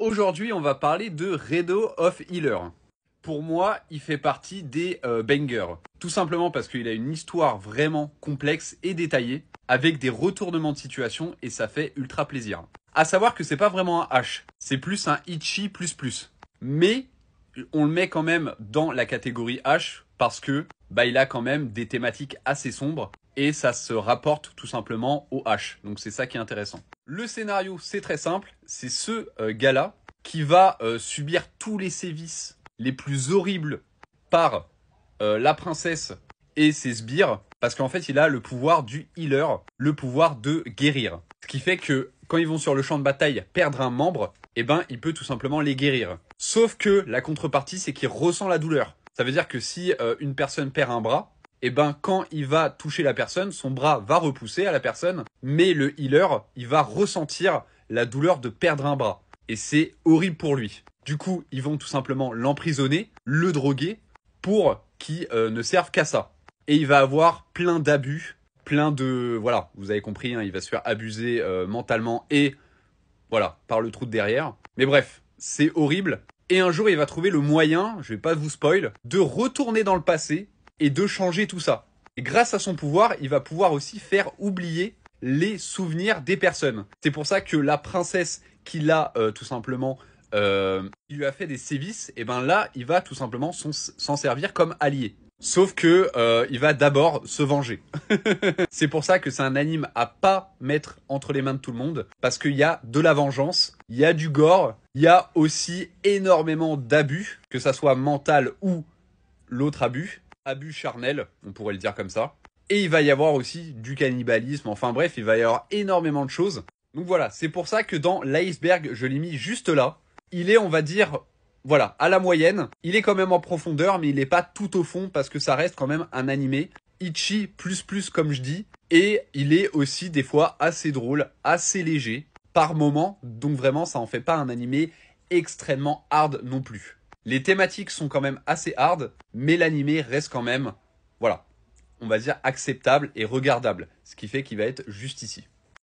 Aujourd'hui, on va parler de Redo of Healer. Pour moi, il fait partie des euh, bangers. Tout simplement parce qu'il a une histoire vraiment complexe et détaillée, avec des retournements de situation, et ça fait ultra plaisir. À savoir que c'est pas vraiment un H, c'est plus un Ichi++. Mais on le met quand même dans la catégorie H, parce que bah, il a quand même des thématiques assez sombres et ça se rapporte tout simplement au H. Donc c'est ça qui est intéressant. Le scénario, c'est très simple, c'est ce euh, gars-là qui va euh, subir tous les sévices les plus horribles par euh, la princesse et ses sbires, parce qu'en fait il a le pouvoir du healer, le pouvoir de guérir. Ce qui fait que quand ils vont sur le champ de bataille perdre un membre, eh ben il peut tout simplement les guérir. Sauf que la contrepartie c'est qu'il ressent la douleur. Ça veut dire que si euh, une personne perd un bras, et eh ben quand il va toucher la personne, son bras va repousser à la personne, mais le healer, il va ressentir la douleur de perdre un bras. Et c'est horrible pour lui. Du coup, ils vont tout simplement l'emprisonner, le droguer, pour qu'il euh, ne serve qu'à ça. Et il va avoir plein d'abus, plein de... Voilà, vous avez compris, hein, il va se faire abuser euh, mentalement et... Voilà, par le trou de derrière. Mais bref, c'est horrible. Et un jour, il va trouver le moyen, je vais pas vous spoil, de retourner dans le passé et de changer tout ça. Et grâce à son pouvoir, il va pouvoir aussi faire oublier les souvenirs des personnes. C'est pour ça que la princesse qu'il a euh, tout simplement euh, il lui a fait des sévices, et ben là, il va tout simplement s'en servir comme allié. Sauf que euh, il va d'abord se venger. c'est pour ça que c'est un anime à pas mettre entre les mains de tout le monde, parce qu'il y a de la vengeance, il y a du gore, il y a aussi énormément d'abus, que ça soit mental ou l'autre abus, abus charnel, on pourrait le dire comme ça. Et il va y avoir aussi du cannibalisme, enfin bref, il va y avoir énormément de choses. Donc voilà, c'est pour ça que dans l'iceberg, je l'ai mis juste là il est, on va dire, voilà, à la moyenne. Il est quand même en profondeur, mais il n'est pas tout au fond parce que ça reste quand même un animé. Ichi plus plus comme je dis. Et il est aussi des fois assez drôle, assez léger par moment. Donc vraiment, ça en fait pas un animé extrêmement hard non plus. Les thématiques sont quand même assez hard, mais l'animé reste quand même, voilà, on va dire acceptable et regardable. Ce qui fait qu'il va être juste ici.